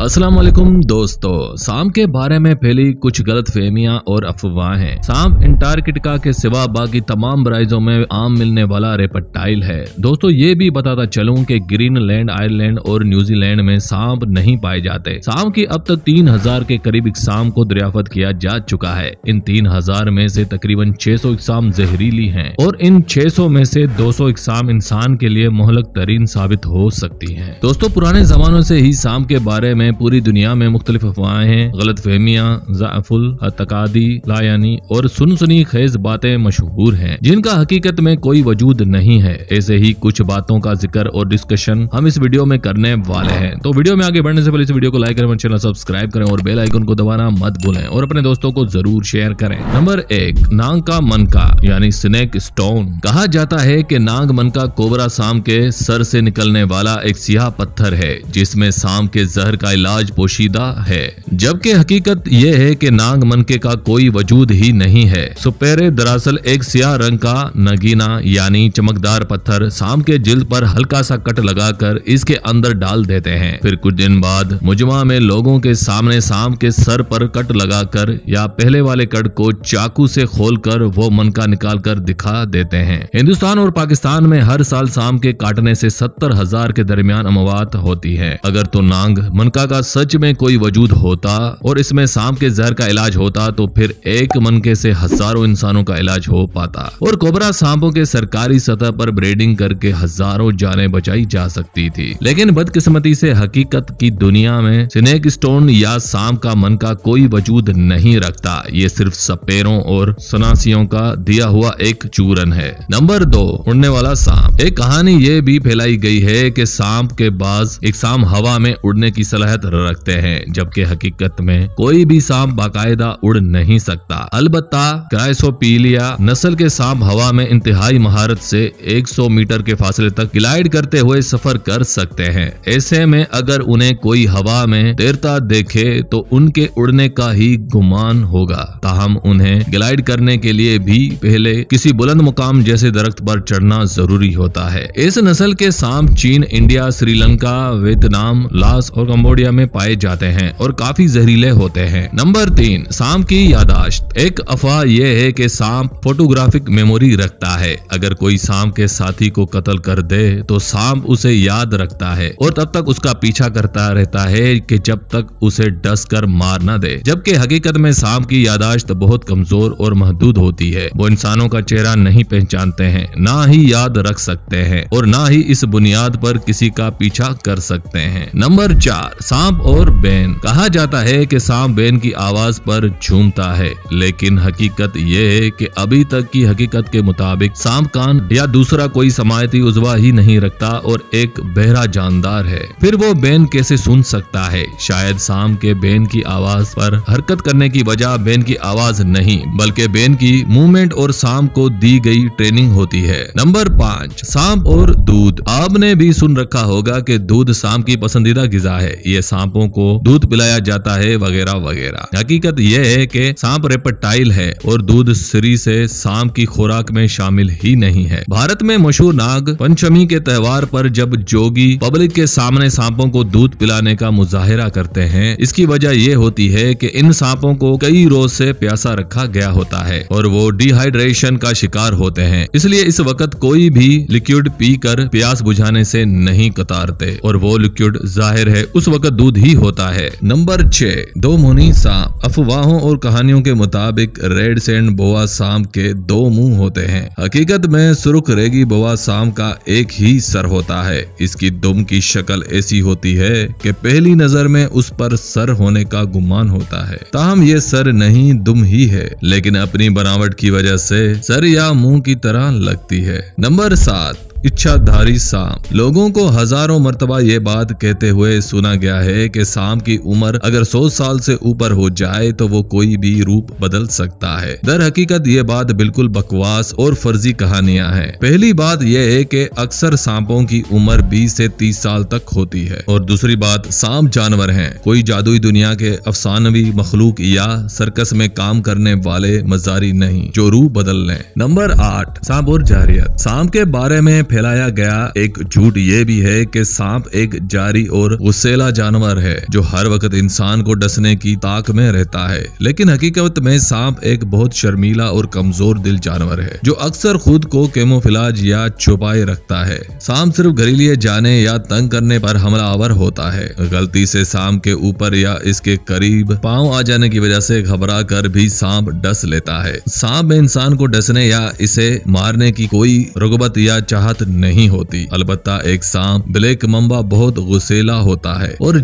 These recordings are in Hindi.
असलम दोस्तों शाम के बारे में फैली कुछ गलत फहमियाँ और अफवाह हैं शाम इंटार्कटिका के सिवा बाकी तमाम ब्राइजों में आम मिलने वाला रेपटाइल है दोस्तों ये भी बताता चलूं कि ग्रीनलैंड आयरलैंड और न्यूजीलैंड में सांप नहीं पाए जाते सांप की अब तक तीन हजार के करीब इकसाम को दरियाफत किया जा चुका है इन तीन हजार में से तकरीबन छह सौ इकसाम जहरीली है और इन छह सौ में से दो सौ इकसाम इंसान के लिए मोहलक तरीन साबित हो सकती है दोस्तों पुराने जमानों से ही सांप के बारे बारे में पूरी दुनिया में मुख्तलिफ अफवाहें हैं गलत फहमियाँ जाफुल अतकादी लायानी और सुनी खेज बातें मशहूर हैं जिनका हकीकत में कोई वजूद नहीं है ऐसे ही कुछ बातों का जिक्र और डिस्कशन हम इस वीडियो में करने वाले हैं तो वीडियो में आगे बढ़ने से पहले इस वीडियो को लाइक करें चैनल सब्सक्राइब करें और बेल आइकन को दबाना मत भूलें और अपने दोस्तों को जरूर शेयर करें नंबर एक नांग का मनका यानी स्नेक स्टोन कहा जाता है कि नांग मनका कोबरा साम के सर से निकलने वाला एक सियाह पत्थर है जिसमें साम के जहर कैंसर का इलाज पोशीदा है जबकि हकीकत यह है कि नांग मनके का कोई वजूद ही नहीं है सुपेरे दरअसल एक सियाह रंग का नगीना यानी चमकदार पत्थर शाम के जिल पर हल्का सा कट लगाकर इसके अंदर डाल देते हैं फिर कुछ दिन बाद मुजमा में लोगों के सामने शाम के सर पर कट लगाकर या पहले वाले कट को चाकू से खोलकर वो मनका निकाल कर दिखा देते हैं हिंदुस्तान और पाकिस्तान में हर साल शाम के काटने से सत्तर हजार के दरमियान अमवात होती है अगर तो नांग मनका का सच में कोई वजूद होता और इसमें सांप के जहर का इलाज होता तो फिर एक मनके से हजारों इंसानों का इलाज हो पाता और कोबरा सांपों के सरकारी सतह पर ब्रेडिंग करके हजारों जाने बचाई जा सकती थी लेकिन बदकिस्मती से हकीकत की दुनिया में स्नेक स्टोन या सांप का मन का कोई वजूद नहीं रखता ये सिर्फ सपेरों और सनासियों का दिया हुआ एक चूरन है नंबर दो उड़ने वाला सांप एक कहानी ये भी फैलाई गई है कि सांप के बाद एक सांप हवा में उड़ने की सलाहत रखते हैं जबकि हकीकत में कोई भी सांप बाकायदा उड़ नहीं सकता अलबत्ता क्राइसोपीलिया नस्ल के सांप हवा में इंतहाई महारत से 100 मीटर के फासले तक ग्लाइड करते हुए सफर कर सकते हैं ऐसे में अगर उन्हें कोई हवा में तैरता देखे तो उनके उड़ने का ही गुमान होगा ताहम उन्हें ग्लाइड करने के लिए भी पहले किसी बुलंद मुकाम जैसे दरख्त पर चढ़ना जरूरी होता है इस नस्ल के सांप चीन इंडिया श्रीलंका वियतनाम लास और कम्बोडिया में पाए जाते हैं और काफी जहरीले होते हैं नंबर तीन सांप की यादाश्त एक अफवाह यह है कि सांप फोटोग्राफिक मेमोरी रखता है अगर कोई सांप के साथी को कत्ल कर दे तो सांप उसे याद रखता है और तब तक उसका पीछा करता रहता है कि जब तक उसे डस कर मार न दे जबकि हकीकत में सांप की यादाश्त बहुत कमजोर और महदूद होती है वो इंसानों का चेहरा नहीं पहचानते हैं ना ही याद रख सकते हैं और ना ही इस बुनियाद पर किसी का पीछा कर सकते हैं नंबर चार सांप और बैन कहा जाता है कि सांप बैन की आवाज पर झूमता है लेकिन हकीकत यह है कि अभी तक की हकीकत के मुताबिक सांप कान या दूसरा कोई समायती उजवा ही नहीं रखता और एक बहरा जानदार है फिर वो बैन कैसे सुन सकता है शायद शाम के बैन की आवाज पर हरकत करने की वजह बैन की आवाज नहीं बल्कि बैन की मूवमेंट और शाम को दी गई ट्रेनिंग होती है नंबर पाँच सांप और दूध आपने भी सुन रखा होगा कि दूध शाम की पसंदीदा गिजा है ये सांपों को दूध पिलाया जाता है वगैरह वगैरह हकीकत यह है कि सांप रेपटाइल है और दूध सिरी से सांप की खुराक में शामिल ही नहीं है भारत में मशहूर नाग पंचमी के त्योहार पर जब जोगी पब्लिक के सामने सांपों को दूध पिलाने का मुजाहरा करते हैं इसकी वजह ये होती है कि इन सांपों को कई रोज से प्यासा रखा गया होता है और वो डिहाइड्रेशन का शिकार होते हैं इसलिए इस वक्त कोई भी लिक्विड पी कर प्यास बुझाने से नहीं कतारते और वो लिक्विड जाहिर है उस वक्त दूध ही होता है नंबर छह दो मुनी सांप अफवाहों और कहानियों के मुताबिक रेड सेंड बोआ सांप के दो मुंह होते हैं हकीकत में सुरुख रेगी बोआ सांप का एक ही सर होता है इसकी दुम की शक्ल ऐसी होती है कि पहली नजर में उस पर सर होने का गुमान होता है ताहम ये सर नहीं दुम ही है लेकिन अपनी बनावट की वजह से सर या मुंह की तरह लगती है नंबर सात इच्छाधारी सांप लोगों को हजारों मरतबा ये बात कहते हुए सुना गया है कि सांप की उम्र अगर सौ साल से ऊपर हो जाए तो वो कोई भी रूप बदल सकता है दर हकीकत ये बात बिल्कुल बकवास और फर्जी कहानियां हैं पहली बात यह है कि अक्सर सांपों की उम्र बीस से तीस साल तक होती है और दूसरी बात सांप जानवर है कोई जादुई दुनिया के अफसानवी मखलूक या सर्कस में काम करने वाले मजारी नहीं जो रूप बदल लें नंबर आठ सांप और जारियत सांप के बारे में फैलाया गया एक झूठ ये भी है कि सांप एक जारी और गुस्सेला जानवर है जो हर वक्त इंसान को डसने की ताक में रहता है लेकिन हकीकत में सांप एक बहुत शर्मीला और कमजोर दिल जानवर है जो अक्सर खुद को केमोफिलाज या छुपाए रखता है सांप सिर्फ घरेलिए जाने या तंग करने पर हमलावर होता है गलती से सांप के ऊपर या इसके करीब पाँव आ जाने की वजह से घबरा कर भी सांप डस लेता है सांप में इंसान को डसने या इसे मारने की कोई रुगबत या चाहत नहीं होती अलबत्ता एक सांप ब्लैक मम्बा बहुत गुसेला होता है और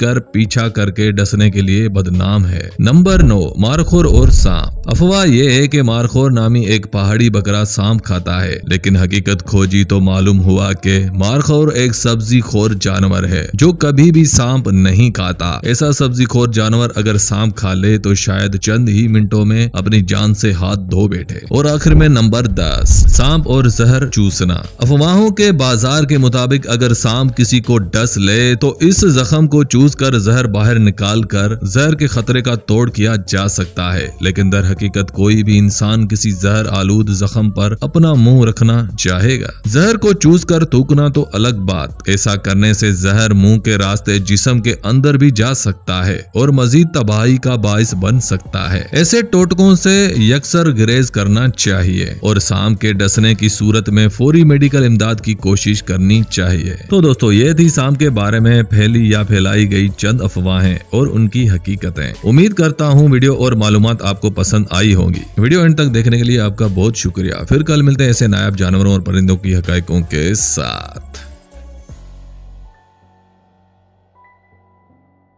कर पीछा करके डसने के लिए बदनाम है नंबर नौ मारखोर और सांप अफवाह ये है कि मारखोर नामी एक पहाड़ी बकरा सांप खाता है लेकिन हकीकत खोजी तो मालूम हुआ कि मारखोर एक सब्जी खोर जानवर है जो कभी भी सांप नहीं खाता ऐसा सब्जी खोर जानवर अगर सांप खा ले तो शायद चंद ही मिनटों में अपनी जान से हाथ धो बैठे और आखिर में नंबर दस सांप और जहर चूसना अफवाहों के बाजार के मुताबिक अगर सांप किसी को डस ले तो इस जख्म को चूस कर जहर बाहर निकाल कर जहर के खतरे का तोड़ किया जा सकता है लेकिन दर हकीकत कोई भी इंसान किसी जहर आलूद जख्म पर अपना मुंह रखना चाहेगा जहर को चूस कर थूकना तो अलग बात ऐसा करने से जहर मुंह के रास्ते जिसम के अंदर भी जा सकता है और मजीद तबाही का बायस बन सकता है ऐसे टोटकों से यकसर ग्रेज करना चाहिए और शाम के डसने की सूरत में फोरी की मेडिकल इमदाद की कोशिश करनी चाहिए तो दोस्तों ये थी शाम के बारे में फैली या फैलाई गई चंद अफवाहें और उनकी हकीकतें उम्मीद करता हूँ वीडियो और मालूम आपको पसंद आई होगी वीडियो एंड तक देखने के लिए आपका बहुत शुक्रिया फिर कल मिलते हैं ऐसे नायब जानवरों और परिंदों की हकायकों के साथ